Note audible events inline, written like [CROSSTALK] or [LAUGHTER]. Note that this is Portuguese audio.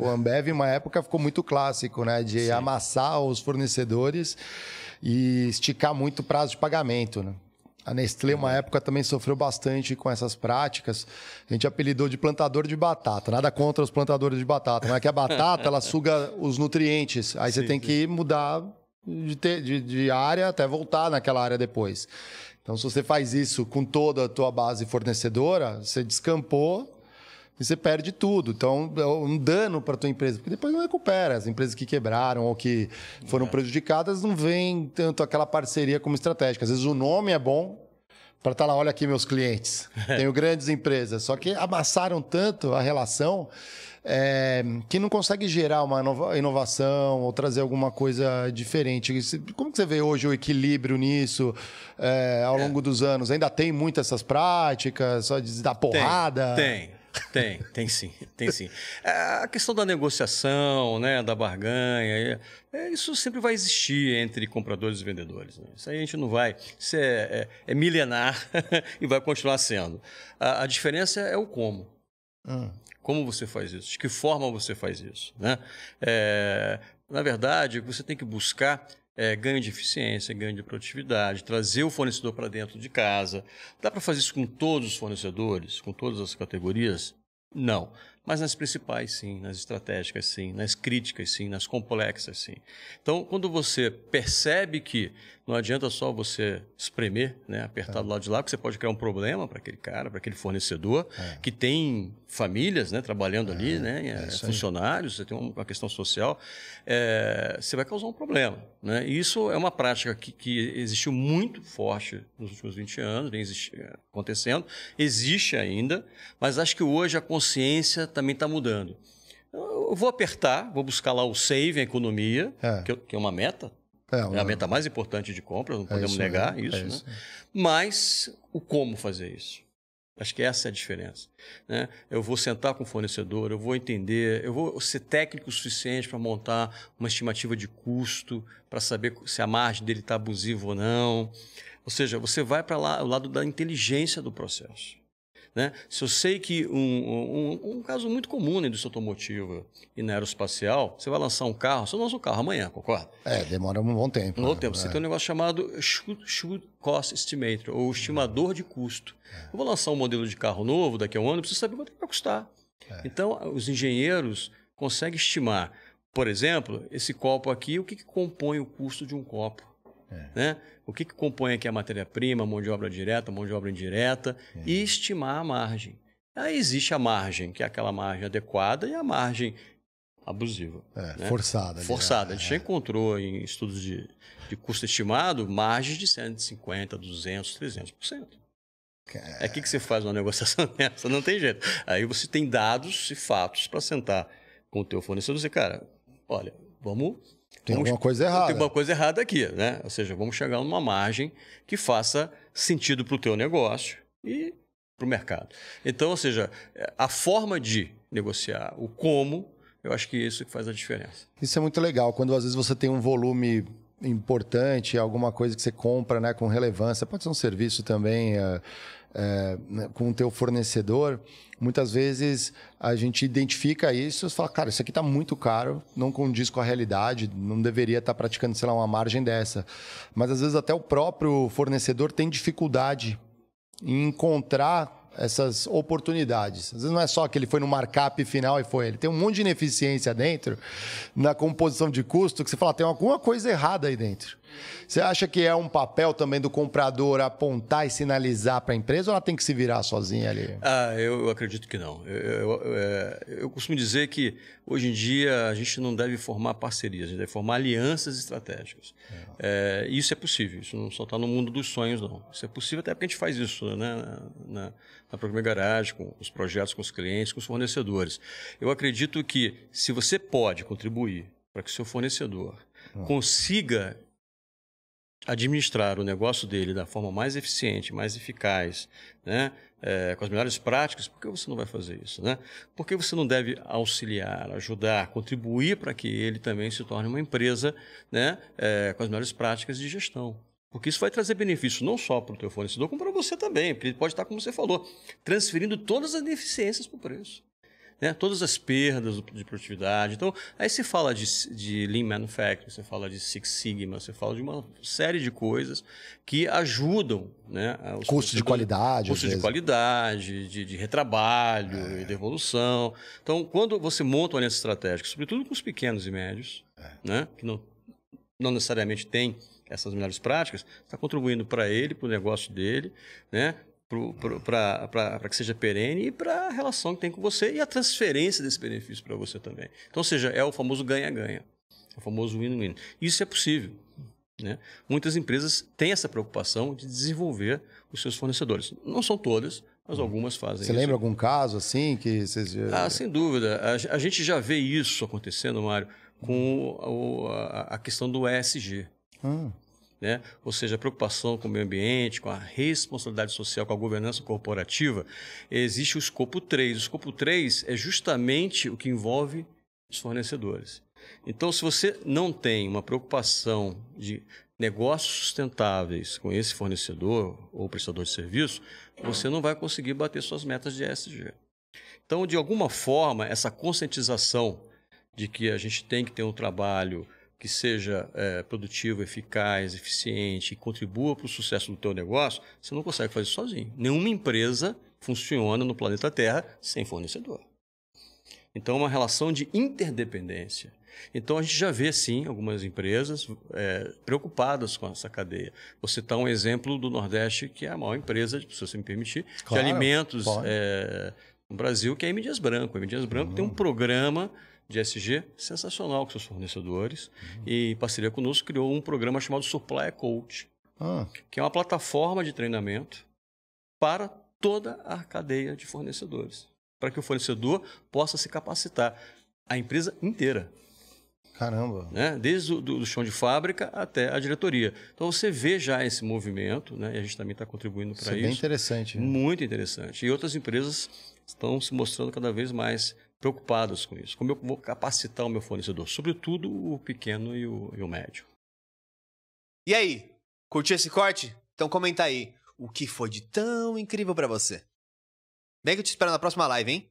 O Ambev, uma época, ficou muito clássico, né? De Sim. amassar os fornecedores e esticar muito o prazo de pagamento, né? A Nestlé, uma uhum. época, também sofreu bastante com essas práticas. A gente apelidou de plantador de batata. Nada contra os plantadores de batata, mas é que a batata ela suga os nutrientes. Aí sim, você tem sim. que mudar de, ter, de, de, área até voltar naquela área depois. Então, se você faz isso com toda a tua base fornecedora, você descampou e você perde tudo. Então, é um dano para a tua empresa, porque depois não recupera. As empresas que quebraram ou que foram é. prejudicadas não vem tanto aquela parceria como estratégica. Às vezes o nome é bom para estar tá lá, olha aqui meus clientes, [LAUGHS] tenho grandes empresas. Só que amassaram tanto a relação é, que não consegue gerar uma inovação ou trazer alguma coisa diferente. Como que você vê hoje o equilíbrio nisso é, ao é. longo dos anos? Ainda tem muitas essas práticas, só de dar porrada? tem. tem. Tem, tem sim, tem sim. É, a questão da negociação, né, da barganha, é, é, isso sempre vai existir entre compradores e vendedores. Né? Isso aí a gente não vai. Isso é, é, é milenar [LAUGHS] e vai continuar sendo. A, a diferença é o como. Hum. Como você faz isso? De que forma você faz isso? Né? É, na verdade, você tem que buscar é, ganho de eficiência, ganho de produtividade, trazer o fornecedor para dentro de casa. Dá para fazer isso com todos os fornecedores, com todas as categorias? Não. Mas nas principais, sim, nas estratégicas, sim, nas críticas, sim, nas complexas, sim. Então, quando você percebe que não adianta só você espremer, né, apertar é. do lado de lá, porque você pode criar um problema para aquele cara, para aquele fornecedor é. que tem famílias, né, trabalhando é. ali, né, é é, funcionários, você tem uma questão social, é, você vai causar um problema, né? E isso é uma prática que, que existiu muito forte nos últimos 20 anos, vem acontecendo, existe ainda, mas acho que hoje a consciência também está mudando. Eu vou apertar, vou buscar lá o save, a economia, que, que é uma meta, é, é, a né? meta mais importante de compra, não é podemos é isso, negar isso, é isso, né? Mas o como fazer isso? Acho que essa é a diferença. Né? Eu vou sentar com o fornecedor, eu vou entender, eu vou ser técnico o suficiente para montar uma estimativa de custo, para saber se a margem dele está abusiva ou não. Ou seja, você vai para lá o lado da inteligência do processo. Né? Se eu sei que um, um, um caso muito comum na né, indústria automotiva e na aeroespacial, você vai lançar um carro, você lança um carro amanhã, concorda? É, demora um bom tempo. Um bom né? Você é. tem um negócio chamado should, cost estimator, ou estimador de custo. Eu vou lançar um modelo de carro novo daqui a um ano, eu preciso saber quanto é vai custar. É. Então, os engenheiros conseguem estimar, por exemplo, esse copo aqui, o que, que compõe o custo de um copo? É. Né? O que, que compõe aqui a matéria-prima, mão de obra direta, mão de obra indireta, é. e estimar a margem. Aí existe a margem, que é aquela margem adequada, e a margem abusiva. É, né? Forçada. Forçada. A é, gente já encontrou é. em estudos de, de custo estimado margens de 150%, 200%, 300%. É o que, você faz uma negociação [LAUGHS] dessa? Não tem jeito. Aí você tem dados e fatos para sentar com o teu fornecedor e dizer, cara, olha, vamos tem vamos, alguma coisa errada. Tem alguma coisa errada aqui, né? Ou seja, vamos chegar numa margem que faça sentido para o teu negócio e para o mercado. Então, ou seja, a forma de negociar, o como, eu acho que é isso que faz a diferença. Isso é muito legal, quando às vezes você tem um volume importante, alguma coisa que você compra né, com relevância, pode ser um serviço também... É, é, né, com o teu fornecedor, muitas vezes a gente identifica isso e fala, cara, isso aqui está muito caro, não condiz com a realidade, não deveria estar tá praticando, sei lá, uma margem dessa. Mas às vezes até o próprio fornecedor tem dificuldade em encontrar essas oportunidades. Às vezes não é só que ele foi no markup final e foi, ele tem um monte de ineficiência dentro na composição de custo que você fala, tem alguma coisa errada aí dentro. Você acha que é um papel também do comprador apontar e sinalizar para a empresa ou ela tem que se virar sozinha ali? Ah, eu, eu acredito que não. Eu, eu, é, eu, costumo dizer que hoje em dia a gente não deve formar parcerias, a gente deve formar alianças estratégicas. É. É, isso é possível, isso não só está no mundo dos sonhos, não. Isso é possível até porque a gente faz isso né? na, na, na com os projetos, com os clientes, com os fornecedores. Eu acredito que se você pode contribuir para que o seu fornecedor ah. consiga administrar o negócio dele da forma mais eficiente, mais eficaz, né? É, com as melhores práticas, por que você não vai fazer isso? Né? Por que você não deve auxiliar, ajudar, contribuir para que ele também se torne uma empresa né? É, com as melhores práticas de gestão? Porque isso vai trazer benefício não só para o teu fornecedor, como para você também, porque ele pode estar, como você falou, transferindo todas as deficiências para o preço né? todas as perdas de produtividade. Então, aí se fala de, de Lean Manufacturing, você fala de Six Sigma, você fala de uma série de coisas que ajudam. Né, custo de qualidade. Custo de qualidade, de, de retrabalho é. e devolução. Então, quando você monta uma aliança estratégica, sobretudo com os pequenos e médios, é. né, que não, não necessariamente têm essas melhores práticas, está contribuindo para ele, para o negócio dele, né? para que seja perene e para a relação que tem com você e a transferência desse benefício para você também. Então, ou seja, é o famoso ganha-ganha, o famoso win-win. Isso é possível. Né? Muitas empresas têm essa preocupação de desenvolver os seus fornecedores. Não são todas, mas uhum. algumas fazem Você isso. lembra algum caso assim que vocês... Ah, sem dúvida. A, a gente já vê isso acontecendo, Mário, com a, a questão do ESG. Hum né? ou seja, a preocupação com o meio ambiente, com a responsabilidade social, com a governança corporativa, existe o escopo 3. O escopo 3 é justamente o que envolve os fornecedores. Então, se você não tem uma preocupação de negócios sustentáveis com esse fornecedor ou prestador de serviço, você não vai conseguir bater suas metas de ESG. Então, de alguma forma, essa conscientização de que a gente tem que ter um trabalho que seja é, produtivo, eficaz, eficiente e contribua para o sucesso do teu negócio, você não consegue fazer sozinho. Nenhuma empresa funciona no planeta Terra sem fornecedor. Então, é uma relação de interdependência. Então, a gente já vê, sim, algumas empresas é, preocupadas com essa cadeia. Vou citar tá um exemplo do Nordeste, que é a maior empresa, se você me permitir, claro, de alimentos é, no Brasil, que é a Emidias Branco. A Emidias Branco uhum. tem um uhum. programa de SG sensacional com seus fornecedores uhum. e em parceria conosco criou um programa chamado Supply Coach, ah. que é uma plataforma de treinamento para toda a cadeia de fornecedores, para que o fornecedor possa se capacitar a empresa inteira. Caramba! Né? Desde o do, do chão de fábrica até a diretoria. Então você vê já esse movimento, né? e a gente também está contribuindo para isso. É bem isso. interessante. Né? Muito interessante. E outras empresas estão se mostrando cada vez mais preocupados com isso. Como eu vou capacitar o meu fornecedor, sobretudo o pequeno e o, e o médio. E aí, curtiu esse corte? Então comenta aí o que foi de tão incrível para você. Vem que eu te espero na próxima live, hein?